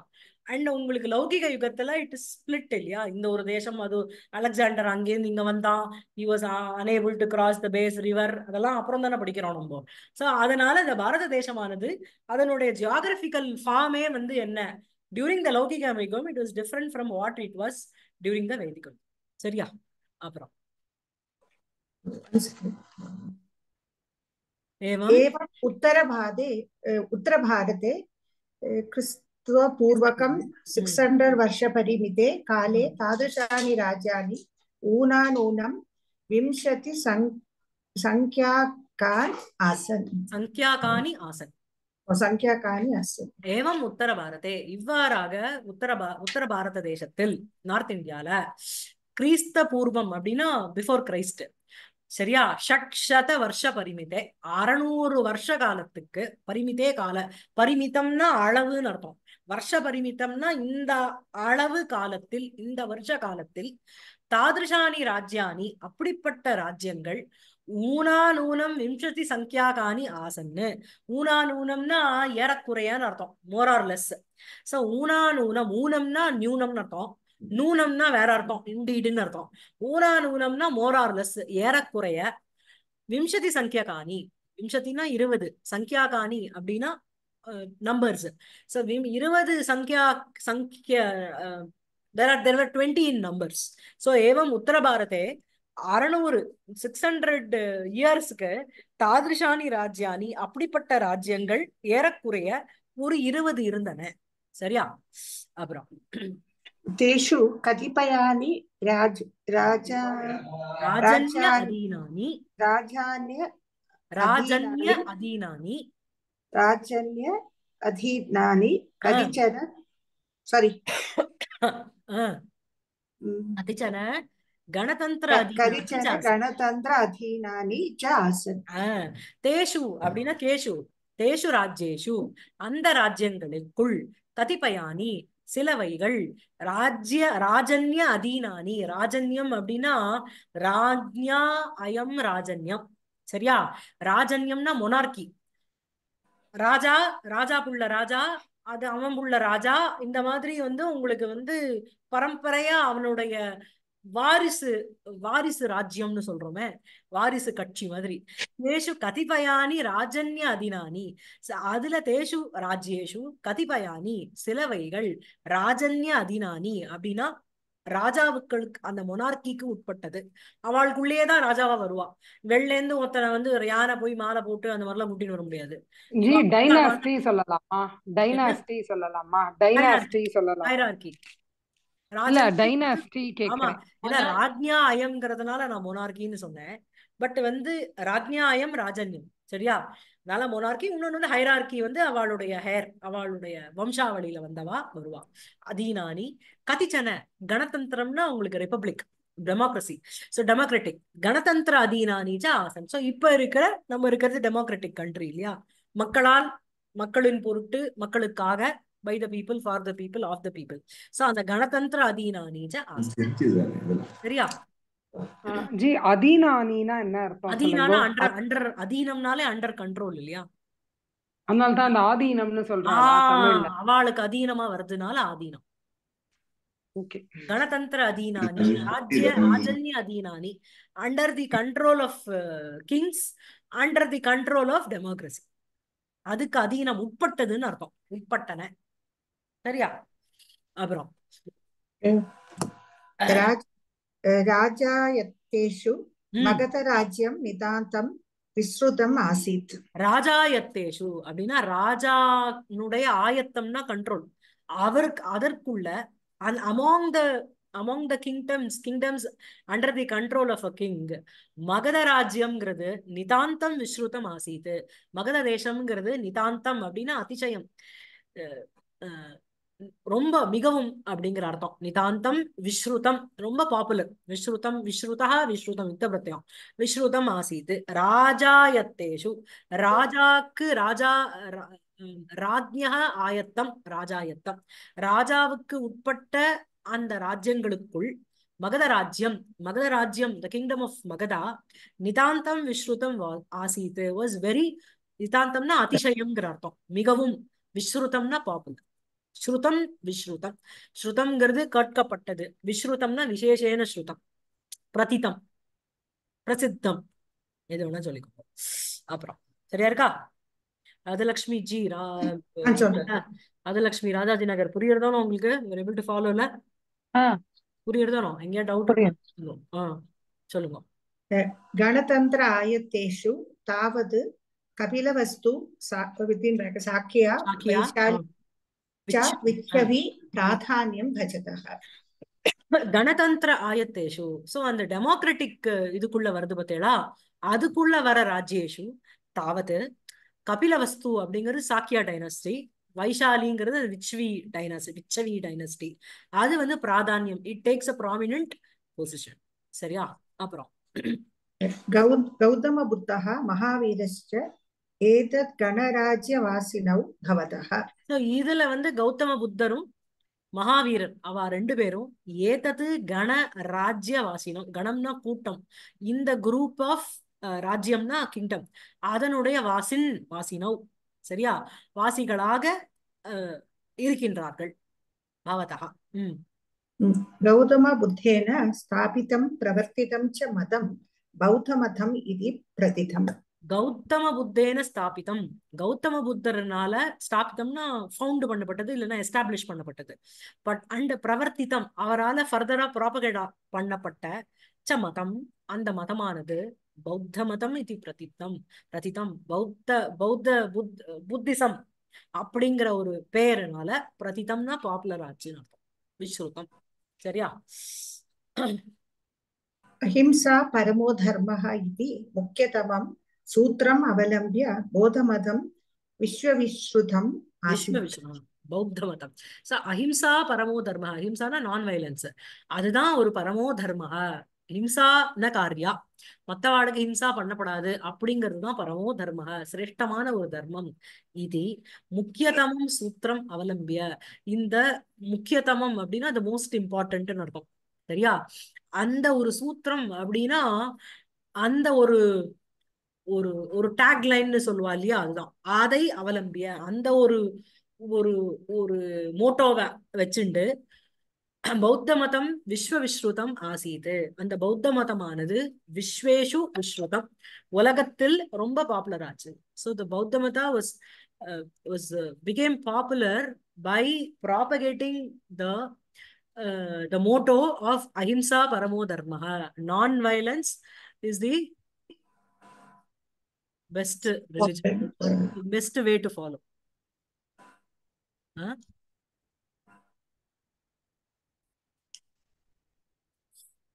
அண்ட் உங்களுக்கு லௌகிக யுகத்துல இட் இஸ் ஸ்பிளிட் இல்லையா இந்த ஒரு தேசம் அது அலெக்சாண்டர் அங்கேருந்து இங்க வந்தான் you was unable to cross the Beas river அதெல்லாம் அப்புறம் தானே படிக்கிறோம் நம்ம ஸோ அதனால இந்த பாரத தேசமானது அதனுடைய ஜியாகிரபிக்கல் ஃபார்மே வந்து என்ன டியூரிங் த லௌகிக யுகம் it was different from what it was during the வைதிகம் சரியா அப்புறம் एवम् उत्तरभागे उत्तरभारते क्रिस्तपूर्वकं सिक्स् हण्ड्रेड् वर्षपरिमिते काले तादृशानि राज्यानि ऊनानूनं विंशति सङ्ख्याकान् आसन् सङ्ख्याकानि आसन् சங்கியாக்கானி அசன் ஏவம் உத்தர பாரதே இவ்வாறாக உத்தர உத்தர பாரத தேசத்தில் நார்த் இந்தியால கிறிஸ்த பூர்வம் அப்படின்னா பிஃபோர் கிரைஸ்ட் சரியா ஷட்சத வருஷ பரிமிதே அறநூறு வருஷ காலத்துக்கு பரிமிதே கால பரிமிதம்னா அளவுன்னு அர்த்தம் வருஷ பரிமிதம்னா இந்த அளவு காலத்தில் இந்த வருஷ காலத்தில் தாதிருஷானி ராஜ்யானி அப்படிப்பட்ட ராஜ்யங்கள் ஊனா நூனம் விம்சதி சங்கியா காணி ஆசன்னு ஊனா நூனம்னா ஏறக்குறையான்னு அர்த்தம் மோரார்லெஸ் சோ ஊனா நூனம் ஊனம்னா நியூனம்னு அர்த்தம் நூனம்னா வேற அர்த்தம் இண்டீடுன்னு அர்த்தம் ஊரா நூனம்னா லெஸ் ஏறக்குறைய விம்சதி சங்கியா காணி விம்சத்தின்னா இருபது சங்கியா காணி அப்படின்னா நம்பர்ஸ் ஸோ இருபது சங்கியா சங்கிய there are there are twenty in numbers so ஏவம் உத்தர பாரதே அறநூறு சிக்ஸ் ஹண்ட்ரட் இயர்ஸ்க்கு தாதிருஷானி ராஜ்யானி அப்படிப்பட்ட ராஜ்யங்கள் ஏறக்குறைய ஒரு இருபது இருந்தன சரியா அப்புறம் తేషు కతిపయాని రాజ రాజా రాజాన్యధీనాని రాజాన్య రాజన్య అధీనాని రాజన్య అధీనాని కతిచన సారీ అతిచన గణతంత్ర గణతంత్ర అధీనాని చ ఆసన్ తేషు అప్పుడినా కేషు తేషు రాజ్యేషు அந்த ராஜ்யங்களுக்குள் கதிபயானி சிலவைகள் ராஜ்ய ராஜன்ய அதீனானி ராஜன்யம் அப்படின்னா ராஜ்யா அயம் ராஜன்யம் சரியா ராஜன்யம்னா மொனார்கி ராஜா ராஜா புள்ள ராஜா அது அவன் புள்ள ராஜா இந்த மாதிரி வந்து உங்களுக்கு வந்து பரம்பரையா அவனுடைய வாரிசு வாரிசு ராஜ்யம்னு சொல்றோமே வாரிசு கட்சி மாதிரி தேஷு கதிபயானி ராஜன்ய அதினானி அதுல தேஷு ராஜ்யேஷு கதிபயானி சிலவைகள் ராஜன்ய அதினானி அப்படின்னா ராஜாவுக்களுக்கு அந்த மொனார்க்கிக்கு உட்பட்டது அவளுக்குள்ளேயேதான் ராஜாவா வருவா வெள்ளேந்து ஒருத்தனை வந்து யானை போய் மாலை போட்டு அந்த மாதிரிலாம் முட்டின்னு வர முடியாது சொல்லலாமா சொல்லலாமா சொல்லலாம் ராஜ்யா அயம்ங்கிறதுனால நான் மொனார்கின்னு சொன்னேன் பட் வந்து ராஜ்யா ராஜன்யம் சரியா அதனால மொனார்கி இன்னொன்னு வந்து ஹைரார்கி வந்து அவளுடைய ஹேர் அவளுடைய வம்சாவளியில வந்தவா வருவா அதீனானி கதிச்சன கணதந்திரம்னா உங்களுக்கு ரெப்பப்ளிக் டெமோக்ரசி சோ டெமோக்ராட்டிக் கணதந்திர அதீனானிச்ச ஆசன் சோ இப்ப இருக்கிற நம்ம இருக்கிறது டெமோக்ராட்டிக் கண்ட்ரி இல்லையா மக்களால் மக்களின் பொருட்டு மக்களுக்காக by the people for the people of the people so அந்த கணதந்திர அதீனானிஜ சரியா ஜி அதீனானினா என்ன அர்த்தம் அதீனானா அண்டர் அண்டர் அதீனம்னாலே அண்டர் கண்ட்ரோல் இல்லையா அதனால தான் அந்த ஆதீனம்னு சொல்றாங்க அவளுக்கு அதீனமா வருதுனால ஆதீனம் கணதந்திர அதீனானி ராஜ்ய ராஜன்ய அதீனானி under the control of kings under the control of democracy அதுக்கு அதீனம் உட்பட்டதுன்னு அர்த்தம் உட்பட்டன சரியா அப்புறம் ராஜாயத்தேஷு மகத ராஜ்யம் நிதாந்தம் விஸ்ருதம் ஆசித் ராஜாயத்தேஷு அப்படின்னா ராஜானுடைய ஆயத்தம்னா கண்ட்ரோல் அவருக்கு அதற்குள்ள among the among the kingdoms kingdoms under the control of a king Magadha ராஜ்யம்ங்கிறது நிதாந்தம் விஸ்ருதம் ஆசித்து மகத தேசம்ங்கிறது நிதாந்தம் அப்படின்னா அதிசயம் ரொம்ப மிகவும் அப்படிங்கிற அர்த்தம் நிதாந்தம் விஸ்ருதம் ரொம்ப பாப்புலர் விஸ்ருதம் விஸ்ருதா விஸ்ருதம் யுத்த பிரத்தியம் விஸ்ருதம் ஆசீத் ராஜாயத்தேஷு ராஜாக்கு ராஜா ராஜ்யா ஆயத்தம் ராஜாயத்தம் ராஜாவுக்கு உட்பட்ட அந்த ராஜ்யங்களுக்குள் மகத ராஜ்யம் மகத ராஜ்யம் த கிங்டம் ஆஃப் மகதா நிதாந்தம் விஸ்ருதம் ஆசீத் வாஸ் வெரி நிதாந்தம்னா அதிசயம்ங்கிற அர்த்தம் மிகவும் விஸ்ருதம்னா பாப்புலர் ஸ்ருதம் விஸ்ருதம் ஸ்ருதம்ங்கிறது கேட்கப்பட்டது விஸ்ருதம்னா விசேஷேன ஸ்ருதம் பிரதிதம் பிரசித்தம் எது வேணா சொல்லிக்கோ அப்புறம் சரியா இருக்கா ராஜலக்ஷ்மி ஜி ராஜலக்ஷ்மி ராஜாஜி நகர் புரியுறதானோ உங்களுக்கு யூ ஏபிள் டு ஃபாலோ இல்ல புரியுறதானோ டவுட் சொல்லுங்க கணதந்திர ஆயத்தேஷு தாவது கபிலவஸ்து சாக்கியா கணதந்திர ஆயத்தேஷு சோ அந்த டெமோக்ராட்டிக் இதுக்குள்ள வருது பத்தேலா அதுக்குள்ள வர ராஜ்யேஷு தாவது கபிலவஸ்து அப்படிங்கிறது சாக்கியா டைனஸ்டி வைஷாலிங்கிறது விச்வி டைனஸ்டி விச்சவி டைனஸ்டி அது வந்து பிராதானியம் it takes a prominent position சரியா அப்புறம் கௌதம புத்தக மகாவீரஸ்ட ஏதத் கணராஜ்ய வாசினவ் பவதக இதுல வந்து கௌதம புத்தரும் மகாவீரர் அவ ரெண்டு பேரும் ஏதது கண ராஜ்ய வாசினம் கணம்னா கூட்டம் இந்த குரூப் ஆஃப் ராஜ்யம்னா கிங்டம் அதனுடைய வாசின் வாசினவ் சரியா வாசிகளாக இருக்கின்றார்கள் பவதகா உம் கௌதம புத்தேன ஸ்தாபிதம் பிரவர்த்திதம் ச மதம் பௌத்த மதம் இது பிரதிதம் கௌதம புத்தேன ஸ்தாபிதம் கௌதம புத்தர்னால ஸ்தாபிதம்னா ஃபவுண்ட் பண்ணப்பட்டது இல்லைன்னா எஸ்டாப்ளிஷ் பண்ணப்பட்டது பட் அண்ட் பிரவர்த்தித்தம் அவரால் ஃபர்தரா ப்ராபகேடா பண்ணப்பட்ட ச மதம் அந்த மதமானது பௌத்த மதம் இது பிரதித்தம் பிரதித்தம் பௌத்த பௌத்த புத் புத்திசம் அப்படிங்கிற ஒரு பெயர்னால பிரதித்தம்னா பாப்புலர் ஆச்சுன்னு அர்த்தம் விஸ்ருதம் சரியா அஹிம்சா பரமோ தர்ம இது முக்கியதமம் சூத்திரம் அவலம்பிய போதமதம் விஸ்வவிஸ்ருதம் பௌத்த மதம் சோ அஹிம்சா பரமோ தர்ம அஹிம்சானா நான் வயலன்ஸ் அதுதான் ஒரு பரமோ தர்ம ஹிம்சா ந காரியா மத்த வாழ்க்கை ஹிம்சா பண்ணப்படாது அப்படிங்கறதுதான் பரமோ தர்ம சிரேஷ்டமான ஒரு தர்மம் இது முக்கியதமம் சூத்திரம் அவலம்பிய இந்த முக்கியதமம் அப்படின்னா அது மோஸ்ட் இம்பார்ட்டன்ட்னு இருக்கும் சரியா அந்த ஒரு சூத்திரம் அப்படின்னா அந்த ஒரு ஒரு ஒரு டேக் லைன்னு சொல்லுவா இல்லையா அதுதான் அதை அவலம்பிய அந்த ஒரு ஒரு ஒரு மோட்டோவை வச்சுண்டு பௌத்த மதம் விஸ்வ விஸ்ருதம் ஆசீது அந்த பௌத்த மதமானது விஸ்வேஷு விஸ்ருதம் உலகத்தில் ரொம்ப பாப்புலர் ஆச்சு ஸோ த பௌத்த மதா was was became popular by propagating the the motto of ahimsa பரமோ தர்மஹ non violence is the best religion best way to follow huh?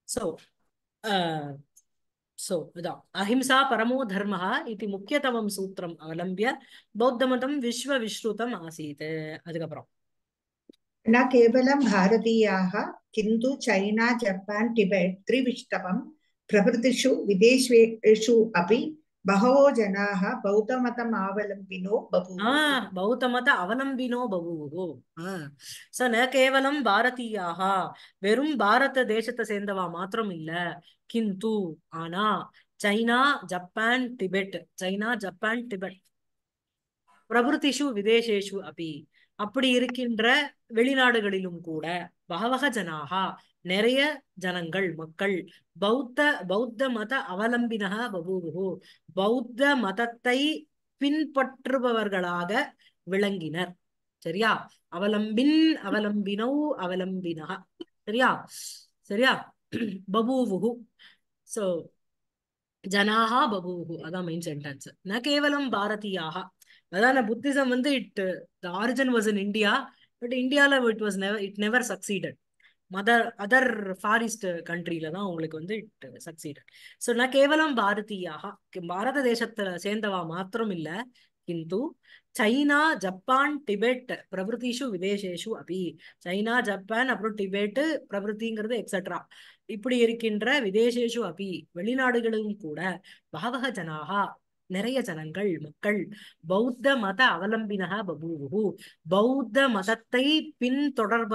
so uh, so इदा अहिंसा परमो धर्मः इति मुख्यतमं सूत्रम् अवलम्ब्य बौद्धमतं विश्वविश्रुतम् आसीत् अदुकपरम् न केवलं भारतीय किंतु चाइना जपान् टिबेट् त्रिविष्टवं प्रभृतिषु विदेशेषु अभी బహవో జనాహ బౌద్ధమతం అవలంబినో బభూ బౌద్ధమత అవలంబినో బభూవు சோ ந கேவலம் பாரதீயாக வெறும் பாரத தேசத்தை சேர்ந்தவா மாத்திரம் இல்ல கிந்து ஆனா China Japan Tibet China Japan Tibet பிரபுத்திஷு விதேசேஷு அப்படி அப்படி இருக்கின்ற வெளிநாடுகளிலும் கூட பகவக ஜனாகா நிறைய ஜனங்கள் மக்கள் பௌத்த பௌத்த மத அவலம்பினா பபூருகு பௌத்த மதத்தை பின்பற்றுபவர்களாக விளங்கினர் சரியா அவலம்பின் அவலம்பினௌ அவலம்பினா சரியா சரியா பபூவுகு சோ ஜனாக பபூஹு அதான் மெயின் சென்டென்ஸ் ந கேவலம் பாரதியாக அதான் புத்திசம் வந்து it the origin was in India but இந்தியாவில் it was never it never succeeded mother other forest கண்ட்ரியில தான் உங்களுக்கு வந்து இட் சக்சீட் ஸோ நான் கேவலம் பாரதியாக பாரத தேசத்துல சேர்ந்தவா மாத்திரம் இல்லை கிந்து சைனா ஜப்பான் టిబెట్ ప్రవృతిషు விதேசேஷு அபி சைனா ஜப்பான் அப்புறம் டிபெட் பிரபுத்திங்கிறது எக்ஸட்ரா இப்படி இருக்கின்ற விதேசேஷு அபி வெளிநாடுகளும் கூட பாவக ஜனாக நிறைய ஜனங்கள் மக்கள் பௌத்த மத அவலம்பினக பபூவு பௌத்த மதத்தை பின்தொடர்ப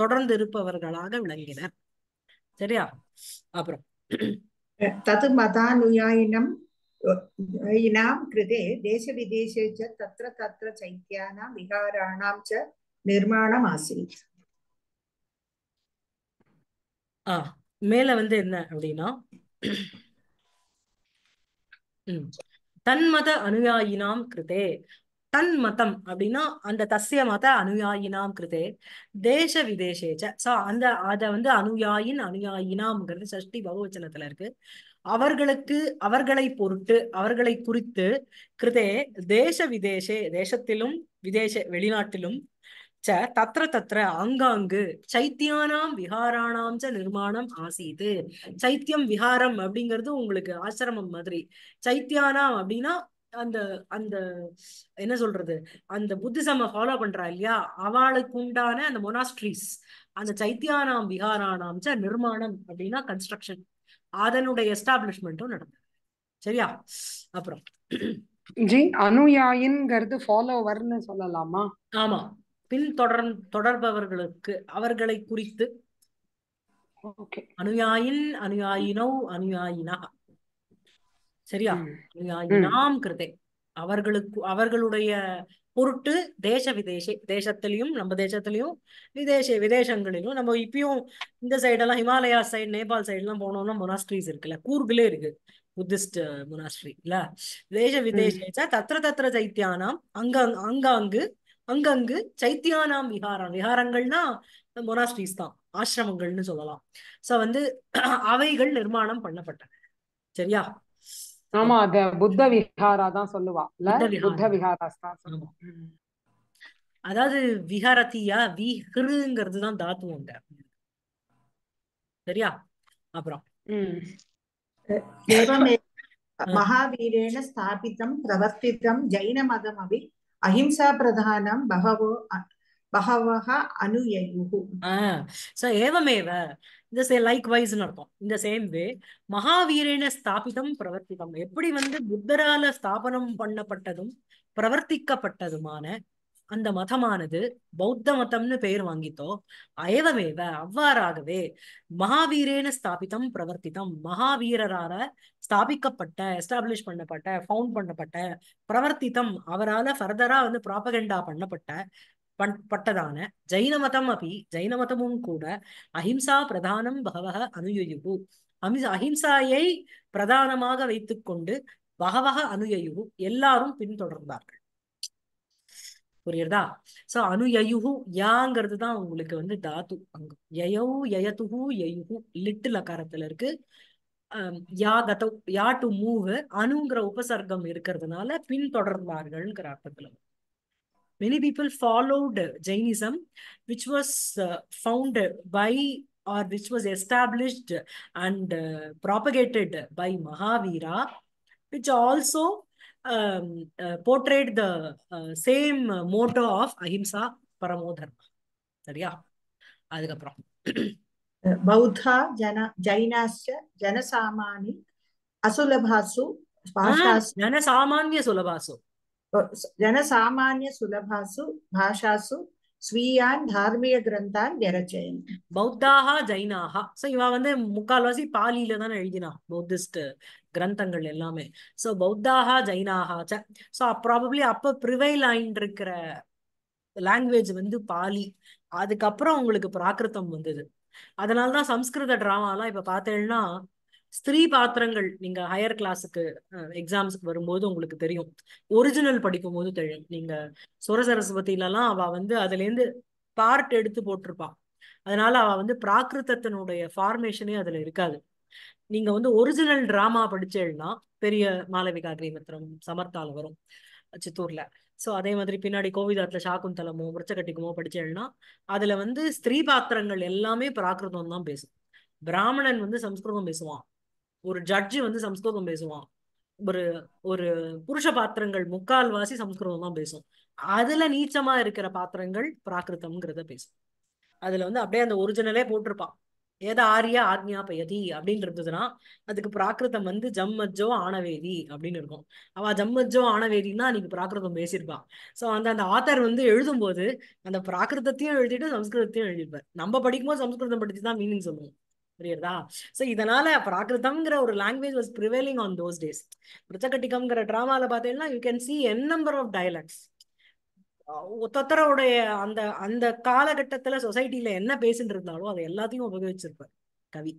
தொடர்ந்து இருப்பவர்களாக விளங்கினர் சரியா அப்புறம் தது மதானுயாயினம் யினாம் கிருதே தேச விதேச ச தத்ர தத்ர சைத்தியானாம் விகாராணாம் ச நிர்மாணம் ஆசீத் ஆ மேல வந்து என்ன அப்படின்னா தன்மத அனுயாயினாம் கிருதே தன் மதம் அப்படின்னா அந்த தசிய மத அனுயாயினாம் கிருதே தேச விதேசேச்ச சோ அந்த அதை வந்து அனுயாயின் அனுயாயினாம்ங்கிறது சஷ்டி பகவச்சனத்துல இருக்கு அவர்களுக்கு அவர்களை பொருட்டு அவர்களை குறித்து கிருதே தேச விதேசே தேசத்திலும் விதேச வெளிநாட்டிலும் ச தத்திர தத்திர அங்காங்கு சைத்தியானாம் விஹாராணாம் ச நிர்மாணம் ஆசீது சைத்தியம் விஹாரம் அப்படிங்கிறது உங்களுக்கு ஆசிரமம் மாதிரி சைத்தியானாம் அப்படின்னா அந்த அந்த என்ன சொல்றது அந்த புத்திசம ஃபாலோ பண்றா இல்லையா அவளுக்கு உண்டான அந்த மொனாஸ்ட்ரீஸ் அந்த சைத்தியானாம் விகாரானாம் ச நிர்மாணம் அப்படின்னா கன்ஸ்ட்ரக்ஷன் அதனுடைய எஸ்டாப்ளிஷ்மெண்ட்டும் நடந்தது சரியா அப்புறம் ஜி அனுயாயின்ங்கிறது ஃபாலோவர்னு சொல்லலாமா ஆமா பின் தொடர் தொடர்பவர்களுக்கு அவர்களை குறித்து அனுயாயின் அனுயாயினோ அனுயாயினா சரியா நாம் கிருதே அவர்களுக்கு அவர்களுடைய பொருட்டு தேச விதேச தேசத்திலையும் நம்ம தேசத்திலையும் விதேச விதேசங்களிலும் நம்ம இப்பயும் இந்த சைடெல்லாம் ஹிமாலயா சைடு நேபாள் எல்லாம் போனோம்னா மொனாஸ்ட்ரிஸ் இருக்குல்ல கூர்கிலே இருக்கு புத்திஸ்ட் மொனாஸ்ட்ரி uh, இல்ல தேச விதேச தத்திர தத்திர சைத்தியானாம் அங்க அங்காங்கு அங்கங்கு சைத்தியானாம் விஹாரம் விஹாரங்கள்னா மொனாஸ்ட்ரிஸ் தான் ஆசிரமங்கள்னு சொல்லலாம் சோ வந்து அவைகள் நிர்மாணம் பண்ணப்பட்டன சரியா ஆமா அத புத்த விஹாரா தான் சொல்லுவா புத்த விஹாராஸ் தான் சொல்லுவா அதாவது விஹாரத்தியா விஹ்ருங்கிறது தான் தாத்துவம் சரியா அப்புறம் மகாவீரேண ஸ்தாபித்தம் பிரவர்த்தித்தம் ஜைன மதம் அபி அஹிம்சா பிரதானம் பகவோ பகவக அனுயு சோ ஏவமேவ இந்த சே லைக்வைஸ்னு அர்த்தம் இந்த சேம் வே மகாவீரேன ஸ்தாபிதம் பிரவர்த்திதம் எப்படி வந்து புத்தரால ஸ்தாபனம் பண்ணப்பட்டதும் பிரவர்த்திக்கப்பட்டதுமான அந்த மதமானது பௌத்த மதம்னு பெயர் வாங்கித்தோ அயவமேவ அவ்வாறாகவே மகாவீரேன ஸ்தாபிதம் பிரவர்த்திதம் மகாவீரரால ஸ்தாபிக்கப்பட்ட எஸ்டாப்ளிஷ் பண்ணப்பட்ட ஃபவுண்ட் பண்ணப்பட்ட பிரவர்த்தித்தம் அவரால் ஃபர்தரா வந்து ப்ராபகண்டா பண்ணப்பட்ட பட்டதான ஜைனமதம் அப்படி ஜைனமதமும் கூட அஹிம்சா பிரதானம் பகவக அனுயுகு அமிச அஹிம்சாயை பிரதானமாக கொண்டு பகவக அனுயயுகு எல்லாரும் பின்தொடர்ந்தார்கள் புரியுறதா சோ அனுயுகு யாங்கிறது தான் உங்களுக்கு வந்து தாத்து அங்கு யயௌ யயத்துகு யயுகு லிட்டில் அக்காரத்துல இருக்கு யா கத யா டு மூவ் அணுங்கிற உபசர்க்கம் இருக்கிறதுனால பின்தொடர்வார்கள் அர்த்தத்துல many people followed Jainism, which was uh, founded by or which was established and uh, propagated by Mahavira, which also um, uh, portrayed the uh, same motto of Ahimsa Paramodharma. சரியா அதுக்கப்புறம் பௌத்தா ஜன ஜைனாஸ்ய ஜனசாமானி அசுலபாசு ஜனசாமானிய சுலபாசு जनसामान्य சுலபாசு பாஷாசு ஸ்வீயான் தார்மிக கிரந்தான் விரச்சயன் பௌத்தாகா ஜைனாகா so இவ வந்து முக்கால்வாசி பாலியில தான் எழுதினா Buddhist கிரந்தங்கள் எல்லாமே சோ பௌத்தாகா ஜைனாகா சோ ப்ராபப்ளி அப்ப ப்ரிவைல் ஆயின்னு இருக்கிற லாங்குவேஜ் வந்து பாலி அதுக்கப்புறம் உங்களுக்கு பிராகிருத்தம் வந்தது அதனாலதான் சம்ஸ்கிருத டிராமாலாம் இப்ப பார்த்தேன்னா ஸ்திரீ பாத்திரங்கள் நீங்க ஹையர் கிளாஸுக்கு எக்ஸாம்ஸ்க்கு வரும்போது உங்களுக்கு தெரியும் ஒரிஜினல் படிக்கும் போது தெரியும் நீங்க சுரசரஸ்வதியிலலாம் அவ வந்து அதுல இருந்து பார்ட் எடுத்து போட்டிருப்பா அதனால அவ வந்து பிராகிருத்தத்தினுடைய ஃபார்மேஷனே அதுல இருக்காது நீங்க வந்து ஒரிஜினல் டிராமா படிச்சேன்னா பெரிய மாலவிகா கிரீமத்திரம் சமர்த்தால வரும் சித்தூர்ல ஸோ அதே மாதிரி பின்னாடி கோவிதாத்துல சாக்குந்தலமோ விரச்சக்கட்டிக்குமோ படிச்சேன்னா அதுல வந்து ஸ்திரீ பாத்திரங்கள் எல்லாமே பிராகிருதம் தான் பேசும் பிராமணன் வந்து சம்ஸ்கிருதம் பேசுவான் ஒரு ஜட்ஜு வந்து சம்ஸ்கிருதம் பேசுவான் ஒரு ஒரு புருஷ பாத்திரங்கள் முக்கால்வாசி சம்ஸ்கிருதம் தான் பேசும் அதுல நீச்சமா இருக்கிற பாத்திரங்கள் பிராகிருத்தம்ங்கிறத பேசும் அதுல வந்து அப்படியே அந்த ஒரிஜினலே போட்டிருப்பான் ஏதா ஆரியா ஆக்ஞா பயதி அப்படின்னு இருந்ததுன்னா அதுக்கு பிராகிருதம் வந்து ஜம்மஜ்ஜோ ஆணவேதி அப்படின்னு இருக்கும் அவ ஜம்மஜோ ஆணவேதினா அன்னைக்கு பிராகிருதம் பேசியிருப்பான் சோ அந்த அந்த ஆத்தர் வந்து எழுதும் போது அந்த பிராகிருதத்தையும் எழுதிட்டு சம்ஸ்கிருதத்தையும் எழுதியிருப்பார் நம்ம படிக்கும்போது சம்ஸ்கிருதம் படிச்சு தான் மீனிங் சொல்லுவோம் புரியுறதா சோ இதனால பிராகிருதம்ங்கிற ஒரு language was prevailing on those days பிரச்சகட்டிகம்ங்கிற டிராமால பாத்தீங்கன்னா you can see n number of dialects ஒத்தொத்தரோடைய அந்த அந்த காலகட்டத்துல சொசைட்டில என்ன பேசிட்டு இருந்தாலோ அதை எல்லாத்தையும் உபயோகிச்சிருப்பார் கவி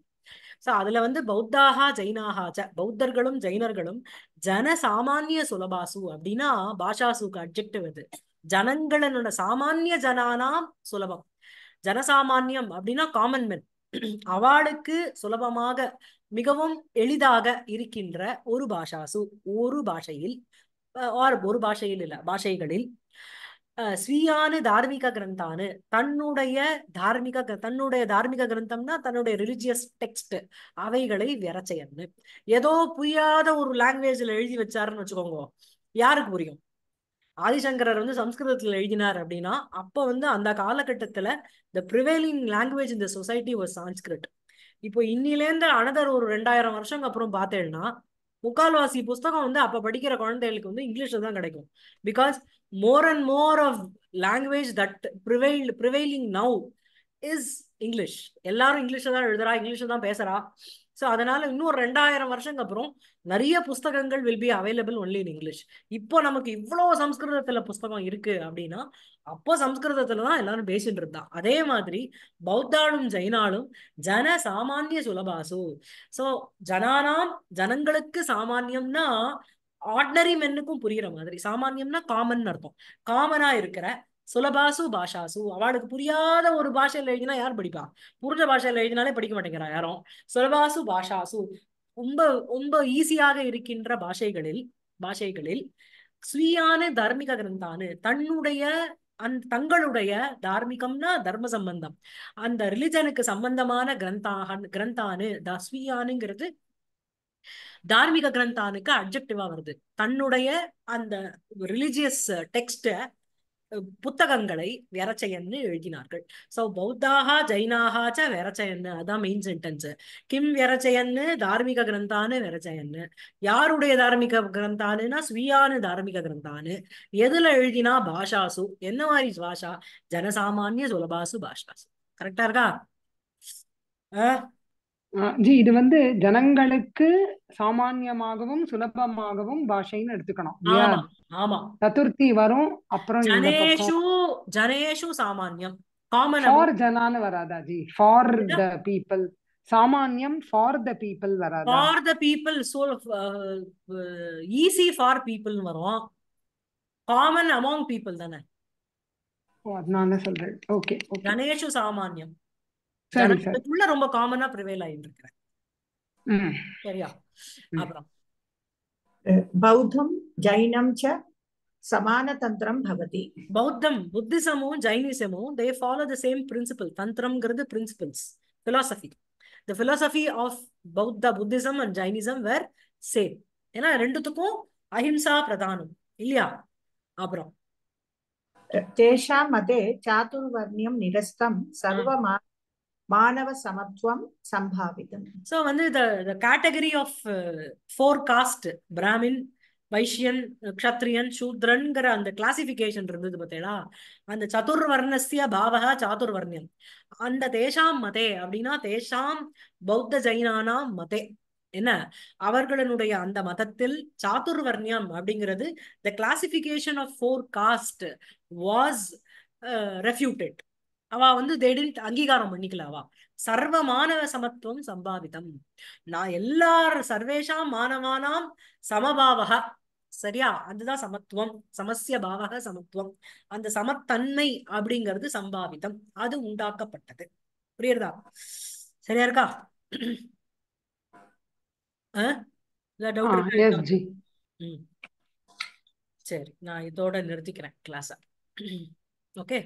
சோ அதுல வந்து பௌத்தாகா ஜெயினாகா ச பௌத்தர்களும் ஜெயினர்களும் ஜன சாமானிய சுலபாசு அப்படின்னா பாஷாசுக்கு அப்ஜெக்டிவ் இது ஜனங்களனோட சாமானிய ஜனானா சுலபம் ஜனசாமான்யம் அப்படின்னா காமன் மென் அவளுக்கு சுலபமாக மிகவும் எளிதாக இருக்கின்ற ஒரு பாஷாசு ஒரு பாஷையில் ஒரு பாஷையில் இல்ல பாஷைகளில் ஸ்வீயானு தார்மிக கிரந்தானு தன்னுடைய தார்மிக தன்னுடைய தார்மிக கிரந்தம்னா தன்னுடைய ரிலிஜியஸ் டெக்ஸ்ட் அவைகளை விரச்சையன்னு ஏதோ புரியாத ஒரு லாங்குவேஜ்ல எழுதி வச்சாருன்னு வச்சுக்கோங்க யாருக்கு புரியும் ஆதிசங்கரர் வந்து சம்ஸ்கிருதத்தில் எழுதினார் அப்படின்னா அப்போ வந்து அந்த காலகட்டத்தில் த ப்ரிவேலிங் லாங்குவேஜ் இந்த சொசைட்டி ஒரு சான்ஸ்கிரிட் இப்போ இன்னிலேருந்து அனதர் ஒரு ரெண்டாயிரம் வருஷங்க அப்புறம் பார்த்தேன்னா முக்கால்வாசி புஸ்தகம் வந்து அப்போ படிக்கிற குழந்தைகளுக்கு வந்து இங்கிலீஷில் தான் கிடைக்கும் because more and more of language that prevail prevailing now is English எல்லாரும் இங்கிலீஷில் தான் எழுதுறா இங்கிலீஷில் தான் பேசுகிறா ஸோ அதனால இன்னும் ரெண்டாயிரம் வருஷங்க அப்புறம் நிறைய புஸ்தகங்கள் will be available only in English இப்போ நமக்கு இவ்வளோ சம்ஸ்கிருதத்துல புஸ்தகம் இருக்கு அப்படின்னா அப்போ சம்ஸ்கிருதத்துல தான் எல்லாரும் பேசிட்டு இருந்தா அதே மாதிரி பௌத்தாலும் ஜெயினாலும் ஜன சாமானிய சுலபாசு ஸோ ஜனானாம் ஜனங்களுக்கு சாமானியம்னா ஆர்டினரி மென்னுக்கும் புரியுற மாதிரி சாமானியம்னா காமன் அர்த்தம் காமனா இருக்கிற சுலபாசு பாஷாசு அவளுக்கு புரியாத ஒரு பாஷையில் எழுதினா யார் படிப்பா புரிஞ்ச பாஷையில் எழுதினாலே படிக்க மாட்டேங்கிறான் யாரும் சுலபாசு பாஷாசு ரொம்ப ரொம்ப ஈஸியாக இருக்கின்ற பாஷைகளில் பாஷைகளில் சுயான தார்மிக கிரந்தானு தன்னுடைய அந் தங்களுடைய தார்மிகம்னா தர்ம சம்பந்தம் அந்த ரிலிஜனுக்கு சம்பந்தமான கிரந்தாக கிரந்தானு த ஸ்வீயானுங்கிறது தார்மிக கிரந்தானுக்கு அப்ஜெக்டிவா வருது தன்னுடைய அந்த ரிலிஜியஸ் டெக்ஸ்ட uh, புத்தகங்களை விரச்சயன்னு எழுதினார்கள் சோ பௌத்தாக ஜைனாகாச்ச விரச்சயன்னு அதான் மெயின் சென்டென்ஸ் கிம் விரச்சயன்னு தார்மிக கிரந்தானு விரச்சயன்னு யாருடைய தார்மிக கிரந்தானுன்னா ஸ்வீயானு தார்மிக கிரந்தானு எதுல எழுதினா பாஷாசு என்ன மாதிரி பாஷா ஜனசாமானிய சுலபாசு பாஷாசு கரெக்டா இருக்கா ஆஹ் ஜி இது வந்து ஜனங்களுக்கு சாமானியமாகவும் சுலபமாகவும் பாஷைன்னு எடுத்துக்கணும் ஆமா சதுர்த்தி வரும் அப்புறம் ஜனேஷு ஜனேஷு சாமானியம் காமன் ஜனான்னு வராதா ஜி ஃபார் த பீப்பிள் சாமானியம் ஃபார் த பீப்பிள் வராது for the people so easy for people வரும் காமன் அமௌங் பீப்பிள் தானே ஓ அதனால சொல்றேன் ஓகே ஜனேஷு சாமானியம் இதுக்குள்ள ரொம்ப காமனா ப்ரிவேல் ஆயிட்டு சரியா அப்புறம் பௌத்தம் ஜைனம் ச சமான தந்திரம் பவதி பௌத்தம் புத்திசமும் ஜைனிசமும் they follow the same principle தந்திரம்ங்கிறது principles philosophy the philosophy of பௌத்த Buddhism and Jainism were same ஏன்னா ரெண்டுத்துக்கும் அஹிம்சா பிரதானம் இல்லையா அப்புறம் மதே சாதுர்வர்ணியம் நிரஸ்தம் சர்வமான மாணவ சமத்துவம் சம்பாவிதம் சோ வந்து the category of four caste Brahmin வைஷ்யன் க்ஷத்ரியன் சூத்ரன்கிற அந்த கிளாசிபிகேஷன் இருந்தது பார்த்தீங்களா அந்த சதுர்வர்ணசிய பாவகா சாதுர்வர்ணியம் அந்த தேசாம் மதே அப்படின்னா தேசாம் பௌத்த ஜைனானாம் மதே என்ன அவர்களுடைய அந்த மதத்தில் சாதுர்வர்ணியம் அப்படிங்கிறது the classification of four caste was refuted அவா வந்து திடீர் அங்கீகாரம் பண்ணிக்கல அவா சர்வ மாணவ சமத்துவம் சம்பாவிதம் நான் எல்லார் சர்வேஷாம் மாணவானாம் சமபாவகா சரியா அதுதான் சமத்துவம் சமசிய பாவக சமத்துவம் அந்த சமத்தன்மை அப்படிங்கிறது சம்பாவிதம் அது உண்டாக்கப்பட்டது புரியுறதா சரியா இருக்கா சரி நான் இதோட நிறுத்திக்கிறேன் கிளாஸ் ஓகே